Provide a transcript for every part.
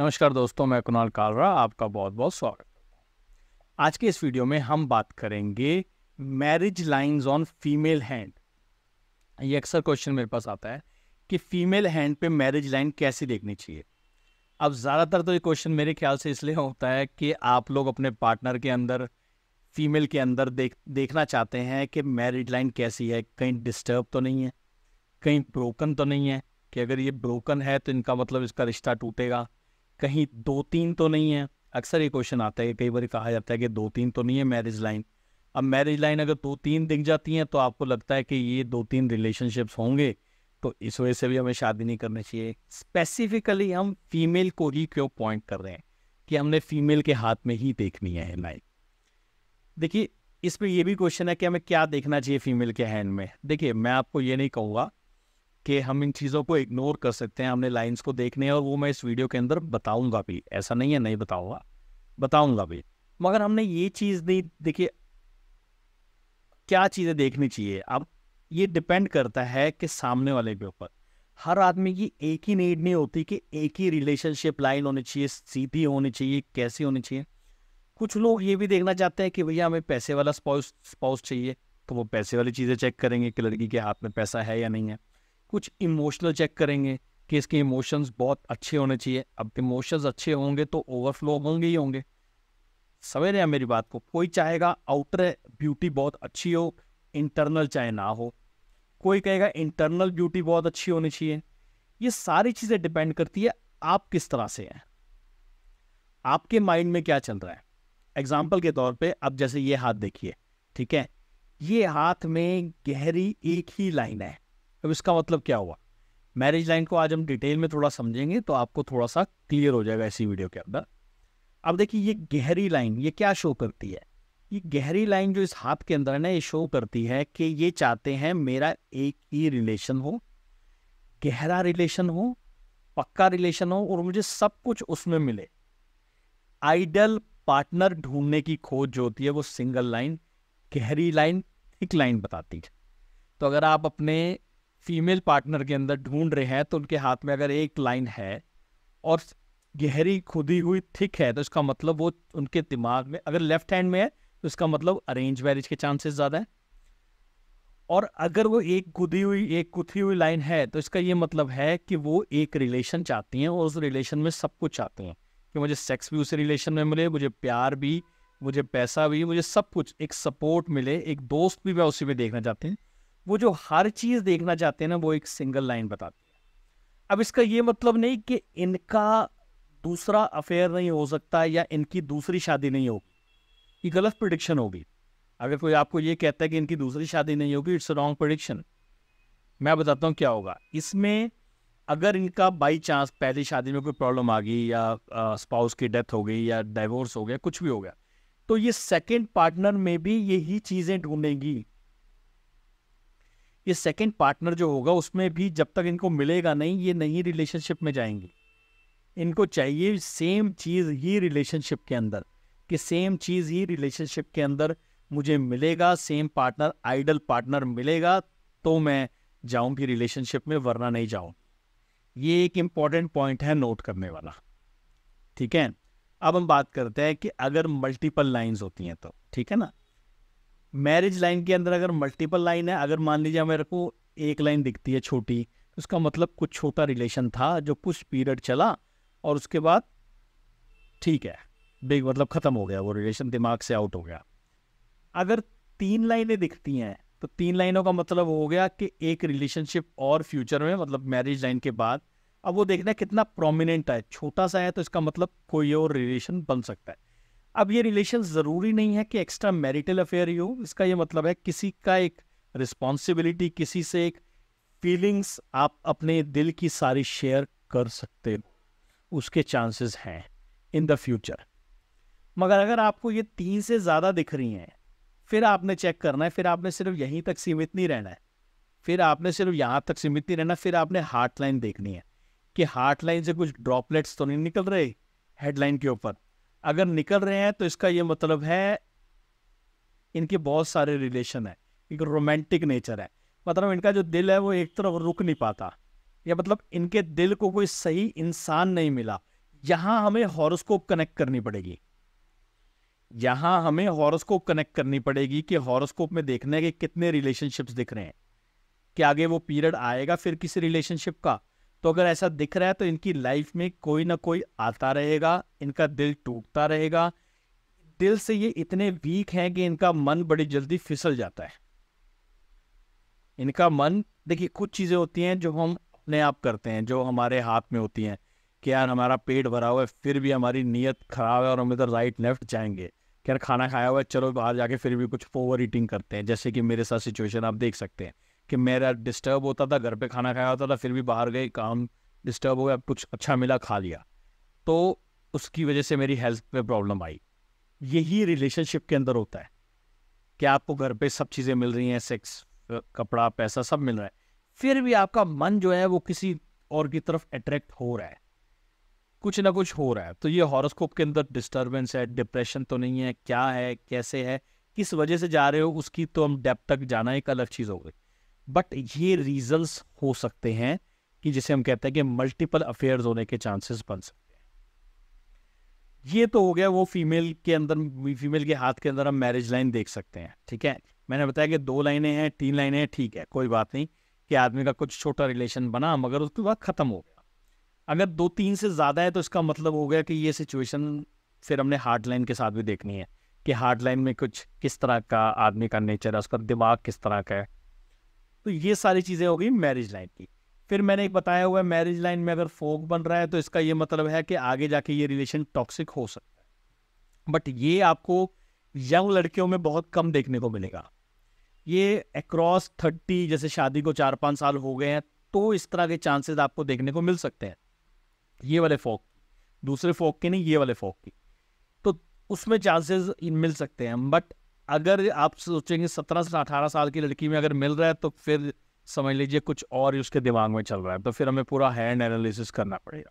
नमस्कार दोस्तों मैं कुणाल कालरा आपका बहुत बहुत स्वागत आज के इस वीडियो में हम बात करेंगे marriage lines on female hand ये अक्सर क्वेश्चन मेरे पास आता है कि फीमेल हैंड पे मैरिज लाइन कैसी देखनी चाहिए अब ज़्यादातर तो ये क्वेश्चन मेरे ख्याल से इसलिए होता है कि आप लोग अपने पार्टनर के अंदर फीमेल के अंदर देख देखना चाहते हैं कि मैरिज लाइन कैसी है कहीं डिस्टर्ब तो नहीं है कहीं ब्रोकन तो नहीं है कि अगर ये ब्रोकन है तो इनका मतलब इसका रिश्ता टूटेगा कहीं दो तीन तो नहीं है अक्सर ये क्वेश्चन आता है कई बार कहा जाता है कि दो तीन तो नहीं है मैरिज लाइन अब मैरिज लाइन अगर दो तीन दिख जाती हैं तो आपको लगता है कि ये दो तीन रिलेशनशिप्स होंगे तो इस वजह से भी हमें शादी नहीं करनी चाहिए स्पेसिफिकली हम फीमेल को ही क्यों पॉइंट कर रहे हैं कि हमने फीमेल के हाथ में ही देखनी है लाइन देखिए इस पर यह भी क्वेश्चन है कि हमें क्या देखना चाहिए फीमेल के हैंड में देखिए मैं आपको ये नहीं कहूँगा कि हम इन चीज़ों को इग्नोर कर सकते हैं हमने लाइंस को देखने हैं और वो मैं इस वीडियो के अंदर बताऊंगा भी ऐसा नहीं है नहीं बताऊंगा बताऊंगा भी मगर हमने ये चीज़ नहीं देखिए क्या चीज़ें देखनी चाहिए अब ये डिपेंड करता है कि सामने वाले के ऊपर हर आदमी की एक ही नीड नहीं होती कि एक ही रिलेशनशिप लाइन होनी चाहिए सीधी होनी चाहिए कैसी होनी चाहिए कुछ लोग ये भी देखना चाहते हैं कि भैया हमें पैसे वाला स्पाउस स्पाउस चाहिए तो वो पैसे वाली चीज़ें चेक करेंगे कि लड़की के हाथ में पैसा है या नहीं है कुछ इमोशनल चेक करेंगे कि इसके इमोशंस बहुत अच्छे होने चाहिए अब इमोशंस अच्छे होंगे तो ओवरफ्लो होंगे ही होंगे समझ रहे हैं मेरी बात को कोई चाहेगा आउटर ब्यूटी बहुत अच्छी हो इंटरनल चाहे ना हो कोई कहेगा इंटरनल ब्यूटी बहुत अच्छी होनी चाहिए ये सारी चीज़ें डिपेंड करती है आप किस तरह से हैं आपके माइंड में क्या चल रहा है एग्जाम्पल के तौर पर अब जैसे ये हाथ देखिए ठीक है ये हाथ में गहरी एक ही लाइन है अब इसका मतलब क्या हुआ मैरिज लाइन को आज हम डिटेल में थोड़ा समझेंगे तो आपको थोड़ा सा क्लियर हो जाएगा इसी वीडियो के अंदर अब देखिए ये गहरी लाइन ये क्या शो करती है ये गहरी लाइन जो इस हाथ के अंदर है ना ये शो करती है कि ये चाहते हैं मेरा एक ही रिलेशन हो गहरा रिलेशन हो पक्का रिलेशन हो और मुझे सब कुछ उसमें मिले आइडल पार्टनर ढूंढने की खोज जो होती है वो सिंगल लाइन गहरी लाइन एक लाइन बताती है तो अगर आप अपने फीमेल पार्टनर के अंदर ढूंढ रहे हैं तो उनके हाथ में अगर एक लाइन है और गहरी खुदी हुई थिक है तो इसका मतलब वो उनके दिमाग में अगर लेफ्ट हैंड में है तो इसका मतलब अरेंज मैरिज के चांसेस ज़्यादा है और अगर वो एक गुदी हुई एक गुथी हुई लाइन है तो इसका ये मतलब है कि वो एक रिलेशन चाहती हैं और उस रिलेशन में सब कुछ चाहती हैं कि मुझे सेक्स भी उस रिलेशन में मिले मुझे प्यार भी मुझे पैसा भी मुझे सब कुछ एक सपोर्ट मिले एक दोस्त भी मैं उसी में देखना चाहती हूँ वो जो हर चीज़ देखना चाहते हैं ना वो एक सिंगल लाइन बताती है अब इसका ये मतलब नहीं कि इनका दूसरा अफेयर नहीं हो सकता या इनकी दूसरी शादी नहीं होगी ये गलत प्रडिक्शन होगी अगर कोई आपको ये कहता है कि इनकी दूसरी शादी नहीं होगी इट्स रॉन्ग प्रडिक्शन मैं बताता हूँ क्या होगा इसमें अगर इनका बाई चांस पहली शादी में कोई प्रॉब्लम आ गई या स्पाउस की डेथ हो गई या डाइवोर्स हो गया कुछ भी हो गया तो ये सेकेंड पार्टनर में भी यही चीज़ें ढूंढेंगी ये सेकंड पार्टनर जो होगा उसमें भी जब तक इनको मिलेगा नहीं ये नहीं रिलेशनशिप में जाएंगे इनको चाहिए सेम चीज़ ही रिलेशनशिप के अंदर कि सेम चीज़ ही रिलेशनशिप के अंदर मुझे मिलेगा सेम पार्टनर आइडल पार्टनर मिलेगा तो मैं जाऊंगी रिलेशनशिप में वरना नहीं जाऊं ये एक इम्पॉर्टेंट पॉइंट है नोट करने वाला ठीक है अब हम बात करते हैं कि अगर मल्टीपल लाइंस होती हैं तो ठीक है ना मैरिज लाइन के अंदर अगर मल्टीपल लाइन है अगर मान लीजिए मेरे को एक लाइन दिखती है छोटी उसका मतलब कुछ छोटा रिलेशन था जो कुछ पीरियड चला और उसके बाद ठीक है बिग मतलब ख़त्म हो गया वो रिलेशन दिमाग से आउट हो गया अगर तीन लाइनें दिखती हैं तो तीन लाइनों का मतलब हो गया कि एक रिलेशनशिप और फ्यूचर में मतलब मैरिज लाइन के बाद अब वो देखना कितना प्रोमिनेंट है छोटा सा है तो इसका मतलब कोई और रिलेशन बन सकता है अब ये रिलेशन ज़रूरी नहीं है कि एक्स्ट्रा मैरिटल अफेयर ही हो इसका ये मतलब है किसी का एक रिस्पॉन्सिबिलिटी किसी से एक फीलिंग्स आप अपने दिल की सारी शेयर कर सकते हो उसके चांसेस हैं इन द फ्यूचर मगर अगर आपको ये तीन से ज़्यादा दिख रही हैं फिर आपने चेक करना है फिर आपने सिर्फ यहीं तक सीमित नहीं रहना है फिर आपने सिर्फ यहाँ तक सीमित नहीं रहना फिर आपने हार्ट लाइन देखनी है कि हार्ट लाइन से कुछ ड्रॉपलेट्स तो नहीं निकल रहे हेडलाइन के ऊपर अगर निकल रहे हैं तो इसका ये मतलब है इनके बहुत सारे रिलेशन है एक रोमांटिक नेचर है मतलब इनका जो दिल है वो एक तरफ रुक नहीं पाता या मतलब इनके दिल को कोई सही इंसान नहीं मिला यहां हमें हॉरोस्कोप कनेक्ट करनी पड़ेगी यहां हमें हॉरोस्कोप कनेक्ट करनी पड़ेगी कि हॉरोस्कोप में देखने के कितने रिलेशनशिप्स दिख रहे हैं क्या आगे वो पीरियड आएगा फिर किसी रिलेशनशिप का तो अगर ऐसा दिख रहा है तो इनकी लाइफ में कोई ना कोई आता रहेगा इनका दिल टूटता रहेगा दिल से ये इतने वीक हैं कि इनका मन बड़ी जल्दी फिसल जाता है इनका मन देखिए कुछ चीज़ें होती हैं जो हम अपने आप करते हैं जो हमारे हाथ में होती हैं कि यार हमारा पेट भरा हुआ है फिर भी हमारी नीयत ख़राब है और हम इधर राइट लेफ्ट जाएंगे कि यार खाना खाया हुआ है चलो बाहर जाके फिर भी कुछ ओवर ईटिंग करते हैं जैसे कि मेरे साथ सिचुएशन आप देख सकते हैं कि मेरा डिस्टर्ब होता था घर पे खाना खाया होता था फिर भी बाहर गए काम डिस्टर्ब हो गया कुछ अच्छा मिला खा लिया तो उसकी वजह से मेरी हेल्थ पे प्रॉब्लम आई यही रिलेशनशिप के अंदर होता है कि आपको घर पे सब चीज़ें मिल रही हैं सेक्स कपड़ा पैसा सब मिल रहा है फिर भी आपका मन जो है वो किसी और की तरफ अट्रैक्ट हो रहा है कुछ ना कुछ हो रहा है तो ये हॉरोस्कोप के अंदर डिस्टर्बेंस है डिप्रेशन तो नहीं है क्या है कैसे है किस वजह से जा रहे हो उसकी तो हम डेप तक जाना एक अलग चीज़ हो गई बट ये रीजंस हो सकते हैं कि जिसे हम कहते हैं कि मल्टीपल अफेयर होने के चांसेस बन सकते हैं ये तो हो गया वो फीमेल के अंदर फीमेल के हाथ के अंदर हम मैरिज लाइन देख सकते हैं ठीक है मैंने बताया कि दो लाइनें हैं तीन लाइनें हैं ठीक है कोई बात नहीं कि आदमी का कुछ छोटा रिलेशन बना मगर उसके बाद ख़त्म हो गया अगर दो तीन से ज़्यादा है तो इसका मतलब हो गया कि ये सिचुएशन फिर हमने हार्ड लाइन के साथ भी देखनी है कि हार्ड लाइन में कुछ किस तरह का आदमी का नेचर है उसका दिमाग किस तरह का है तो ये सारी चीज़ें हो गई मैरिज लाइन की फिर मैंने एक बताया हुआ है मैरिज लाइन में अगर फोक बन रहा है तो इसका ये मतलब है कि आगे जाके ये रिलेशन टॉक्सिक हो सकता है बट ये आपको यंग लड़कियों में बहुत कम देखने को मिलेगा ये अक्रॉस थर्टी जैसे शादी को चार पाँच साल हो गए हैं तो इस तरह के चांसेस आपको देखने को मिल सकते हैं ये वाले फोक दूसरे फोक के नहीं ये वाले फोक की तो उसमें चांसेस मिल सकते हैं बट अगर आप सोचेंगे सत्रह से अठारह साल की लड़की में अगर मिल रहा है तो फिर समझ लीजिए कुछ और ही उसके दिमाग में चल रहा है तो फिर हमें पूरा हैंड एनालिसिस करना पड़ेगा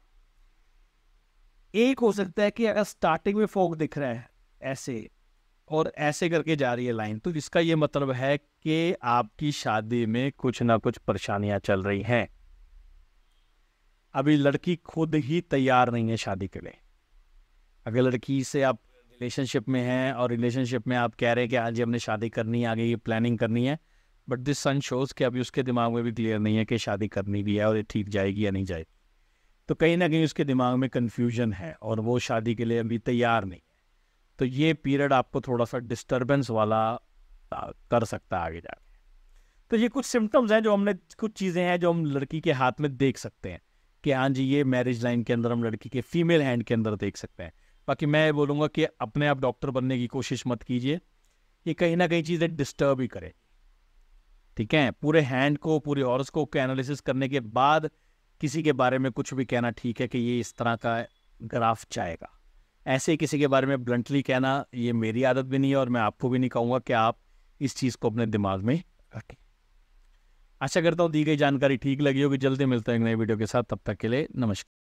एक हो सकता है कि अगर स्टार्टिंग में फोक दिख रहा है ऐसे और ऐसे करके जा रही है लाइन तो इसका ये मतलब है कि आपकी शादी में कुछ ना कुछ परेशानियां चल रही हैं अभी लड़की खुद ही तैयार नहीं है शादी के लिए अगर लड़की से आप रिलेशनशिप में हैं और रिलेशनशिप में आप कह रहे हैं कि आज हाँ हमने शादी करनी है आगे ये प्लानिंग करनी है बट दिस सन शोज़ कि अभी उसके दिमाग में भी क्लियर नहीं है कि शादी करनी भी है और ये ठीक जाएगी या नहीं जाएगी तो कहीं ना कहीं उसके दिमाग में कन्फ्यूजन है और वो शादी के लिए अभी तैयार नहीं है तो ये पीरियड आपको थोड़ा सा डिस्टर्बेंस वाला कर सकता है आगे जाके तो ये कुछ सिम्टम्स हैं जो हमने कुछ चीज़ें हैं जो हम लड़की के हाथ में देख सकते हैं कि हाँ जी ये मैरिज लाइन के अंदर हम लड़की के फीमेल हैंड के अंदर देख सकते हैं बाकी मैं बोलूँगा कि अपने आप डॉक्टर बनने की कोशिश मत कीजिए ये कहीं ना कहीं चीज़ें डिस्टर्ब ही करे ठीक है पूरे हैंड को पूरे और को एनालिसिस करने के बाद किसी के बारे में कुछ भी कहना ठीक है कि ये इस तरह का ग्राफ चाहेगा ऐसे किसी के बारे में ब्लंटली कहना ये मेरी आदत भी नहीं है और मैं आपको भी नहीं कहूँगा कि आप इस चीज़ को अपने दिमाग में रखें आशा करता हूँ दी गई जानकारी ठीक लगी होगी जल्दी मिलते हैं नए वीडियो के साथ तब तक के लिए नमस्कार